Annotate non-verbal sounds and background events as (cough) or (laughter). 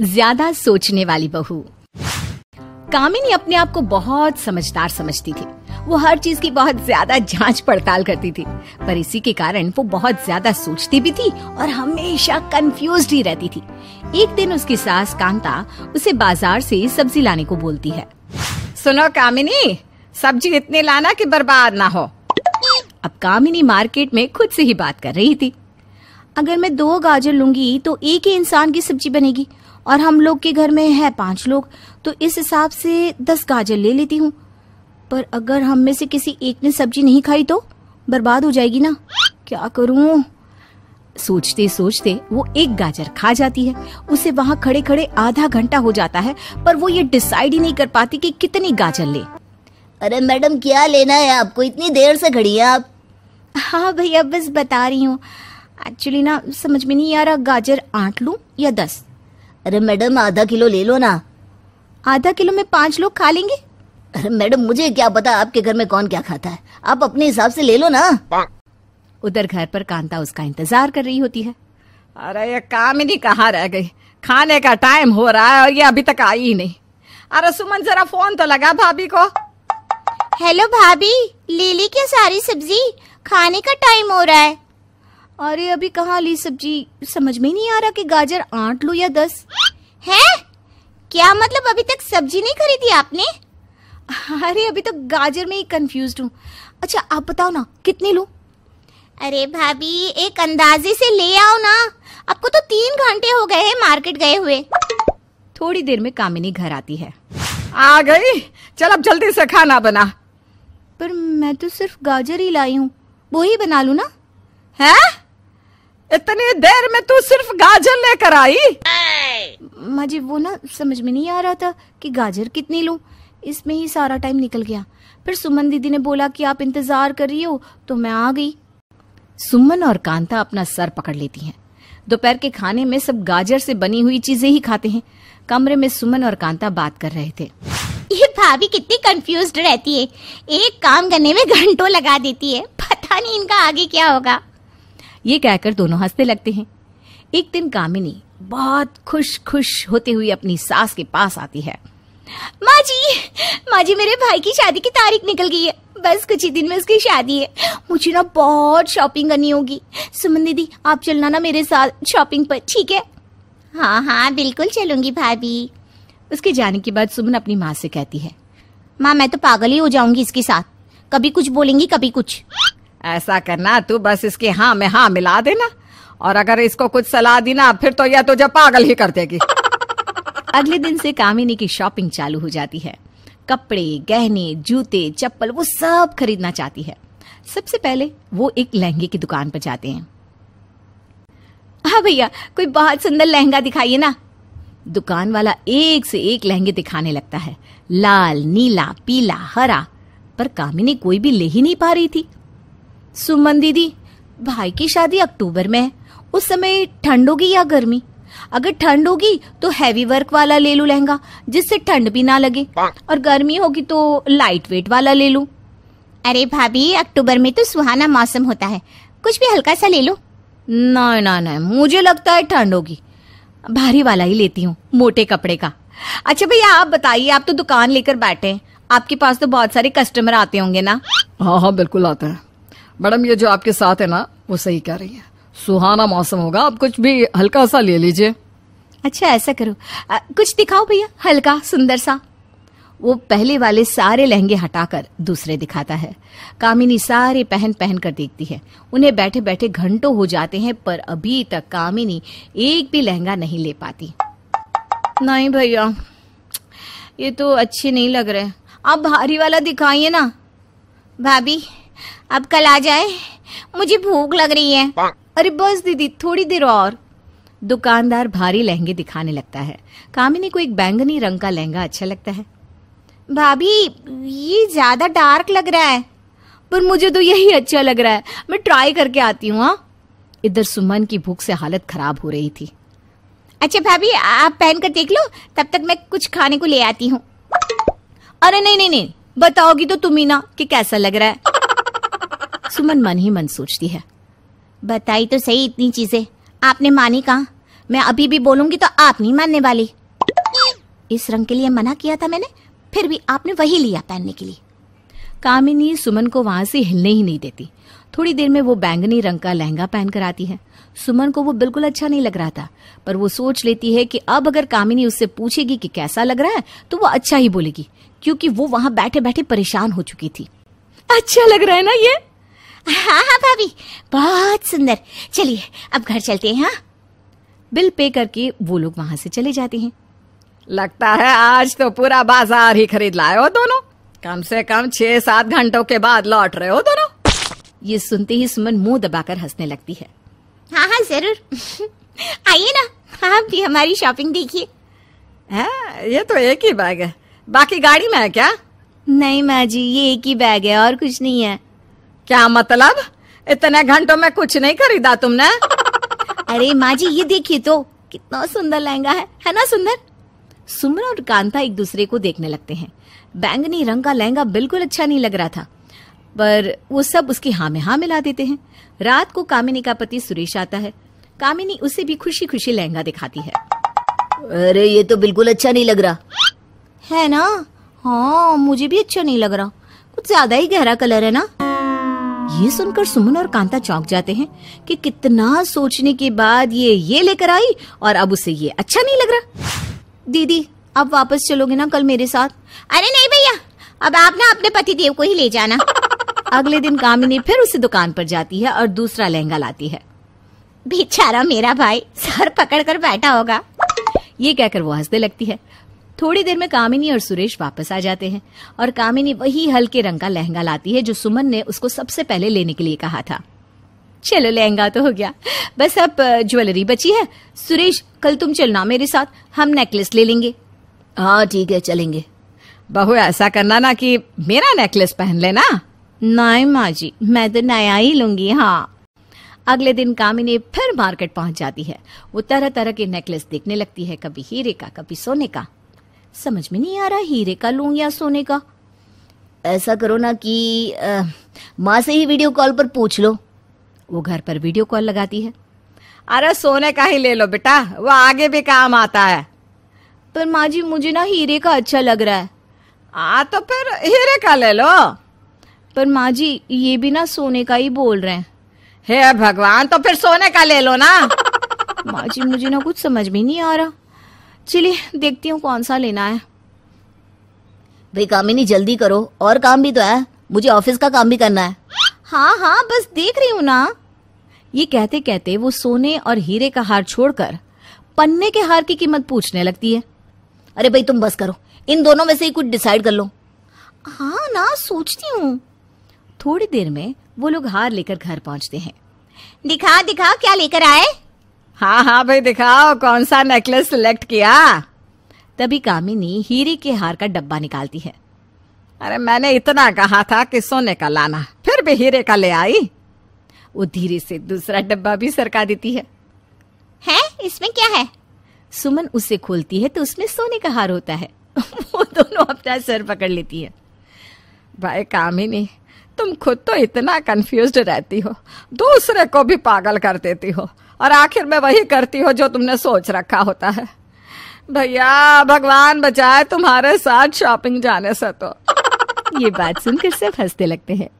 ज्यादा सोचने वाली बहू कामिनी अपने आप को बहुत समझदार समझती थी वो हर चीज की बहुत ज्यादा जांच पड़ताल करती थी पर इसी के कारण वो बहुत ज्यादा सोचती भी थी और हमेशा कंफ्यूज ही रहती थी एक दिन उसकी सास कांता उसे बाजार से सब्जी लाने को बोलती है सुनो कामिनी सब्जी इतने लाना कि बर्बाद ना हो अब कामिनी मार्केट में खुद से ही बात कर रही थी अगर मैं दो गाजर लूंगी तो एक ही इंसान की सब्जी बनेगी और हम लोग के घर में है पांच लोग तो इस हिसाब से दस गाजर ले लेती हूँ पर अगर हम में से किसी एक ने सब्जी नहीं खाई तो बर्बाद हो जाएगी ना क्या करूँ सोचते सोचते वो एक गाजर खा जाती है उसे वहाँ खड़े खड़े आधा घंटा हो जाता है पर वो ये डिसाइड ही नहीं कर पाती कि कितनी गाजर ले अरे मैडम क्या लेना है आपको इतनी देर से खड़ी है आप हाँ भैया बस बता रही हूँ एक्चुअली ना समझ में नहीं आ रहा गाजर आठ लू या दस अरे मैडम आधा किलो ले लो ना आधा किलो में पांच लोग खा लेंगे अरे मैडम मुझे क्या पता आपके घर में कौन क्या खाता है आप अपने हिसाब से ले लो ना उधर घर पर कांता उसका इंतजार कर रही होती है अरे ये कामिनी कहाँ रह गई खाने का टाइम हो रहा है और ये अभी तक आई ही नहीं अरे सुमन जरा फोन तो लगा भाभी को हेलो भाभी ले ली क्या सारी सब्जी खाने का टाइम हो रहा है अरे अभी कहाँ ली सब्जी समझ में नहीं आ रहा कि गाजर आठ लो या दस है क्या मतलब अभी तक सब्जी नहीं खरीदी आपने अरे अभी तो गाजर में ही कंफ्यूज हूँ अच्छा आप बताओ ना कितनी लो अरे भाभी एक अंदाजे से ले आओ ना आपको तो तीन घंटे हो गए हैं मार्केट गए हुए थोड़ी देर में कामिनी घर आती है आ गई चल अब जल्दी से खाना बना पर मैं तो सिर्फ गाजर ही लाई हूँ वो ही बना लू ना है इतनी देर में तू सिर्फ गाजर लेकर आई माँ जी वो ना समझ में नहीं आ रहा था कि गाजर कितनी लूं इसमें ही सारा टाइम निकल गया फिर सुमन दीदी ने बोला कि आप इंतजार कर रही हो तो मैं आ गई सुमन और कांता अपना सर पकड़ लेती हैं दोपहर के खाने में सब गाजर से बनी हुई चीजें ही खाते हैं कमरे में सुमन और कांता बात कर रहे थे ये भाभी कितनी कंफ्यूज रहती है एक काम करने में घंटों लगा देती है पता नहीं इनका आगे क्या होगा ये कहकर दोनों हंसने लगते हैं एक दिन कामिनी बहुत खुश खुश होते हुए अपनी सास के पास आती है माँ जी माँ जी मेरे भाई की शादी की तारीख निकल गई है बस कुछ ही दिन में उसकी शादी है मुझे ना बहुत शॉपिंग करनी होगी सुमन दीदी आप चलना ना मेरे साथ शॉपिंग पर ठीक है हाँ हाँ बिल्कुल चलूंगी भाभी उसके जाने के बाद सुमन अपनी माँ से कहती है माँ मैं तो पागल ही हो जाऊंगी इसके साथ कभी कुछ बोलेंगी कभी कुछ ऐसा करना तू बस इसके हाँ में हाँ मिला देना और अगर इसको कुछ सलाह दी ना फिर तो यह तुझे तो पागल ही कर देगी अगले दिन से कामिनी की शॉपिंग चालू हो जाती है कपड़े गहने जूते चप्पल वो सब खरीदना चाहती है सबसे पहले वो एक लहंगे की दुकान पर जाते हैं हाँ भैया कोई बहुत सुंदर लहंगा दिखाइए ना दुकान वाला एक से एक लहंगे दिखाने लगता है लाल नीला पीला हरा पर कामिनी कोई भी ले ही नहीं पा रही थी सुमन दीदी भाई की शादी अक्टूबर में है उस समय ठंड होगी या गर्मी अगर ठंड होगी तो हैवी वर्क वाला ले लू लहंगा जिससे ठंड भी ना लगे और गर्मी होगी तो लाइट वेट वाला ले लू अरे भाभी अक्टूबर में तो सुहाना मौसम होता है कुछ भी हल्का सा ले लो ना ना ना मुझे लगता है ठंड होगी भारी वाला ही लेती हूँ मोटे कपड़े का अच्छा भैया आप बताइए आप तो दुकान लेकर बैठे हैं आपके पास तो बहुत सारे कस्टमर आते होंगे ना हाँ हाँ बिल्कुल आते हैं मैडम ये जो आपके साथ है ना वो सही कह रही है सुहाना मौसम होगा आप कुछ भी हल्का सा ले लीजिए अच्छा ऐसा करो कुछ दिखाओ भैया हल्का सुंदर सा वो पहले वाले सारे लहंगे हटाकर दूसरे दिखाता है कामिनी सारे पहन पहन कर देखती है उन्हें बैठे बैठे घंटों हो जाते हैं पर अभी तक कामिनी एक भी लहंगा नहीं ले पाती नहीं भैया ये तो अच्छे नहीं लग रहे आप भारी वाला दिखाइए ना भाभी अब कल आ जाए मुझे भूख लग रही है अरे बस दीदी थोड़ी देर और दुकानदार भारी लहंगे दिखाने लगता है कामिनी को एक बैंगनी रंग का लहंगा अच्छा लगता है भाभी ये ज़्यादा डार्क लग रहा है पर मुझे तो यही अच्छा लग रहा है मैं ट्राई करके आती हूँ हाँ। इधर सुमन की भूख से हालत खराब हो रही थी अच्छा भाभी आप पहन कर देख लो तब तक मैं कुछ खाने को ले आती हूँ अरे नहीं नहीं नहीं बताओगी तो तुम ही ना कि कैसा लग रहा है सुमन मन ही मन सोचती है बताई तो सही इतनी चीजें आपने मानी कहा मैं अभी भी बोलूंगी तो आप नहीं मानने वाली इस रंग के लिए मना किया था मैंने फिर भी आपने वही लिया पहनने के लिए कामिनी सुमन को वहां से हिलने ही नहीं देती थोड़ी देर में वो बैंगनी रंग का लहंगा पहनकर आती है सुमन को वो बिल्कुल अच्छा नहीं लग रहा था पर वो सोच लेती है कि अब अगर कामिनी उससे पूछेगी कि कैसा लग रहा है तो वो अच्छा ही बोलेगी क्योंकि वो वहां बैठे बैठे परेशान हो चुकी थी अच्छा लग रहा है ना ये हाँ हाँ भाभी बहुत सुंदर चलिए अब घर चलते हैं हाँ? बिल पे करके वो लोग वहां से चले जाते हैं लगता है आज तो पूरा बाजार ही खरीद लाए हो दोनों कम से कम छह सात घंटों के बाद लौट रहे हो दोनों ये सुनते ही सुमन मुंह दबाकर हंसने लगती है हाँ हाँ जरूर (laughs) आइए ना आप भी हमारी शॉपिंग देखिए ये तो एक ही बैग है बाकी गाड़ी में है क्या नहीं माँ जी ये एक ही बैग है और कुछ नहीं है क्या मतलब इतने घंटों में कुछ नहीं खरीदा तुमने (laughs) अरे माँ जी ये देखिए तो कितना सुंदर लहंगा है है ना सुंदर सुमन और कांता एक दूसरे को देखने लगते हैं बैंगनी रंग का लहंगा बिल्कुल अच्छा नहीं लग रहा था पर वो सब उसकी हाँ में हाँ मिला देते हैं रात को कामिनी का पति सुरेश आता है कामिनी उसे भी खुशी खुशी लहंगा दिखाती है अरे ये तो बिल्कुल अच्छा नहीं लग रहा है ना हाँ मुझे भी अच्छा नहीं लग रहा कुछ ज्यादा ही गहरा कलर है ना ये सुनकर सुमन और कांता चौंक जाते हैं कि कितना सोचने के बाद ये ये लेकर आई और अब उसे ये अच्छा नहीं लग रहा दीदी अब वापस चलोगे ना कल मेरे साथ अरे नहीं भैया अब आप ना अपने पति देव को ही ले जाना अगले दिन कामिनी फिर उसी दुकान पर जाती है और दूसरा लहंगा लाती है बेचारा मेरा भाई सर पकड़ कर बैठा होगा ये कहकर वो हंसने लगती है थोड़ी देर में कामिनी और सुरेश वापस आ जाते हैं और कामिनी वही हल्के रंग का लहंगा लाती है जो सुमन ने उसको सबसे पहले लेने के लिए कहा था चलो लहंगा तो हो गया बस अब ज्वेलरी बची है सुरेश कल तुम चलना मेरे साथ हम नेकलेस ले लेंगे हाँ ठीक है चलेंगे बहु ऐसा करना ना कि मेरा नेकलेस पहन लेना नहीं माँ जी मैं तो नया ही लूंगी हाँ अगले दिन कामिनी फिर मार्केट पहुंच जाती है वो तरह तरह के नेकलेस देखने लगती है कभी हीरे का कभी सोने का समझ में नहीं आ रहा हीरे का लूं या सोने का ऐसा करो ना कि माँ से ही वीडियो कॉल पर पूछ लो वो घर पर वीडियो कॉल लगाती है अरे सोने का ही ले लो बेटा वो आगे भी काम आता है पर माँ जी मुझे ना हीरे का अच्छा लग रहा है आ तो फिर हीरे का ले लो पर माँ जी ये भी ना सोने का ही बोल रहे हैं हे भगवान तो फिर सोने का ले लो ना (laughs) माँ जी मुझे ना कुछ समझ में नहीं आ रहा चलिए देखती हूँ कौन सा लेना है भाई कामिनी जल्दी करो और काम भी तो है मुझे ऑफिस का काम भी करना है हाँ हाँ बस देख रही हूँ ना ये कहते कहते वो सोने और हीरे का हार छोड़कर पन्ने के हार की कीमत पूछने लगती है अरे भाई तुम बस करो इन दोनों में से ही कुछ डिसाइड कर लो हाँ ना सोचती हूँ थोड़ी देर में वो लोग हार लेकर घर पहुंचते हैं दिखा दिखा क्या लेकर आए हाँ हाँ भाई दिखाओ कौन सा नेकलेस सिलेक्ट किया तभी कामिनी हीरे के हार का डब्बा निकालती है अरे मैंने इतना कहा था कि सोने का लाना फिर भी हीरे का ले आई वो धीरे से दूसरा डब्बा भी सरका देती है हैं इसमें क्या है सुमन उसे खोलती है तो उसमें सोने का हार होता है (laughs) वो दोनों अपना सर पकड़ लेती है भाई कामिनी तुम खुद तो इतना कंफ्यूज रहती हो दूसरे को भी पागल कर देती हो और आखिर मैं वही करती हो जो तुमने सोच रखा होता है भैया भगवान बचाए तुम्हारे साथ शॉपिंग जाने से तो (laughs) ये बात सुनकर सब हंसते लगते हैं